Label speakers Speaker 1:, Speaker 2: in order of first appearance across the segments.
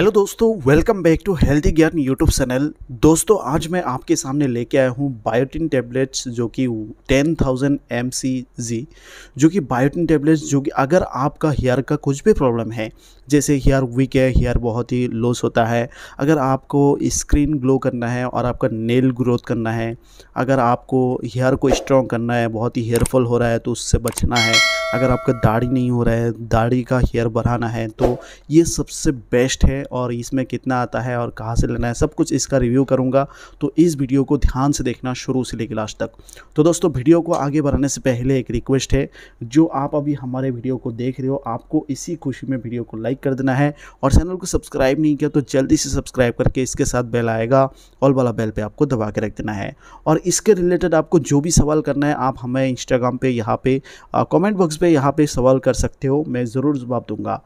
Speaker 1: hello दोस्तों welcome back to healthy Gyan YouTube channel दोस्तों आज मैं आपके सामने लेके आया हूँ बायोटिन टेबलेट्स जो कि 10,000 थाउजेंड जो कि बायोटिन टेबलेट्स जो कि अगर आपका हेयर का कुछ भी प्रॉब्लम है जैसे हेयर वीक है हेयर बहुत ही लॉस होता है अगर आपको स्क्रीन ग्लो करना है और आपका नेल ग्रोथ करना है अगर आपको हेयर को स्ट्रॉन्ग करना है बहुत ही हेयरफॉल हो रहा है तो उससे बचना है अगर आपका दाढ़ी नहीं हो रहा है दाढ़ी का हेयर बढ़ाना है तो ये सबसे बेस्ट है और इसमें कितना आता है और कहाँ से लेना है सब कुछ इसका रिव्यू करूँगा तो इस वीडियो को ध्यान से देखना शुरू से लेकर लास्ट तक तो दोस्तों वीडियो को आगे बढ़ाने से पहले एक रिक्वेस्ट है जो आप अभी हमारे वीडियो को देख रहे हो आपको इसी खुशी में वीडियो को लाइक कर देना है और चैनल को सब्सक्राइब नहीं किया तो जल्दी से सब्सक्राइब करके इसके साथ बेल आएगा ऑल वाला बेल पर आपको दबा के रख देना है और इसके रिलेटेड आपको जो भी सवाल करना है आप हमें इंस्टाग्राम पर यहाँ पर कॉमेंट बॉक्स पे यहाँ पे सवाल कर सकते हो मैं ज़रूर जवाब दूंगा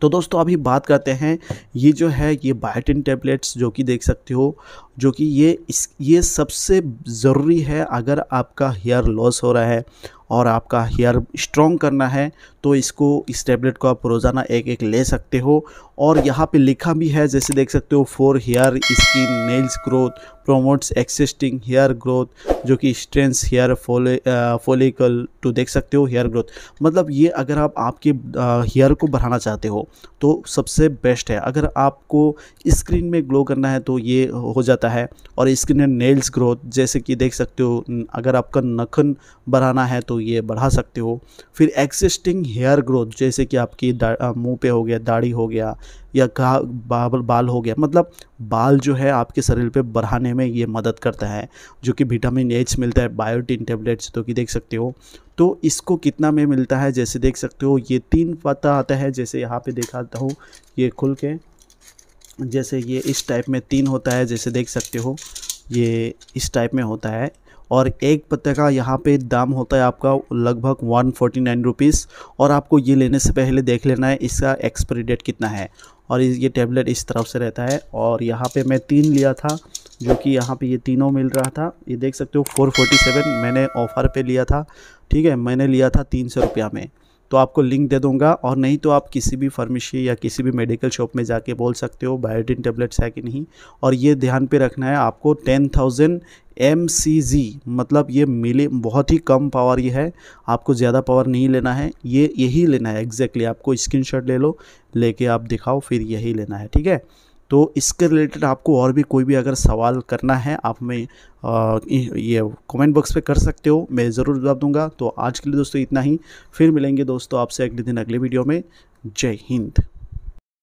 Speaker 1: तो दोस्तों अभी बात करते हैं ये जो है ये बायोटिन टेबलेट्स जो कि देख सकते हो जो कि ये इस ये सबसे ज़रूरी है अगर आपका हेयर लॉस हो रहा है और आपका हेयर स्ट्रॉन्ग करना है तो इसको इस टैबलेट को आप रोज़ाना एक एक ले सकते हो और यहाँ पे लिखा भी है जैसे देख सकते हो for hair skin nails growth promotes existing hair growth जो कि स्ट्रेंस हेयर फोलिकल टू देख सकते हो हेयर ग्रोथ मतलब ये अगर आप आपके हेयर uh, को बढ़ाना चाहते हो तो सबसे बेस्ट है अगर आपको स्क्रीन में ग्लो करना है तो ये हो जाता है और स्क्रीन में नेल्स ग्रोथ जैसे कि देख सकते हो अगर आपका नखन बढ़ाना है तो ये बढ़ा सकते हो फिर एक्सिस्टिंग हेयर ग्रोथ जैसे कि आपकी uh, मुंह पे हो गया दाढ़ी हो गया या का बाल बाल हो गया मतलब बाल जो है आपके शरीर पे बढ़ाने में ये मदद करता है जो कि विटामिन एच मिलता है बायोटिन टेबलेट्स तो कि देख सकते हो तो इसको कितना में मिलता है जैसे देख सकते हो ये तीन पत्ता आता है जैसे यहाँ पे देखाता हूँ ये खुल के जैसे ये इस टाइप में तीन होता है जैसे देख सकते हो ये इस टाइप में होता है और एक पत्ते का यहाँ पे दाम होता है आपका लगभग वन फोर्टी नाइन रुपीज़ और आपको ये लेने से पहले देख लेना है इसका एक्सपायरी डेट कितना है और ये टेबलेट इस तरफ से रहता है और यहाँ पे मैं तीन लिया था जो कि यहाँ पे ये तीनों मिल रहा था ये देख सकते हो 447 मैंने ऑफ़र पे लिया था ठीक है मैंने लिया था तीन सौ रुपया में तो आपको लिंक दे दूंगा और नहीं तो आप किसी भी फार्मेसी या किसी भी मेडिकल शॉप में जाके बोल सकते हो बायोटिन टेबलेट्स है कि नहीं और ये ध्यान पे रखना है आपको ten thousand M C G मतलब ये मिले बहुत ही कम पावर ये है आपको ज़्यादा पावर नहीं लेना है ये यही लेना है एग्जैक्टली exactly, आपको स्क्रीन ले लो लेके आप दिखाओ फिर यही लेना है ठीक है तो इसके रिलेटेड आपको और भी कोई भी अगर सवाल करना है आप हमें ये कमेंट बॉक्स पे कर सकते हो मैं ज़रूर जवाब दूंगा तो आज के लिए दोस्तों इतना ही फिर मिलेंगे दोस्तों आपसे अगले दिन अगले वीडियो में जय हिंद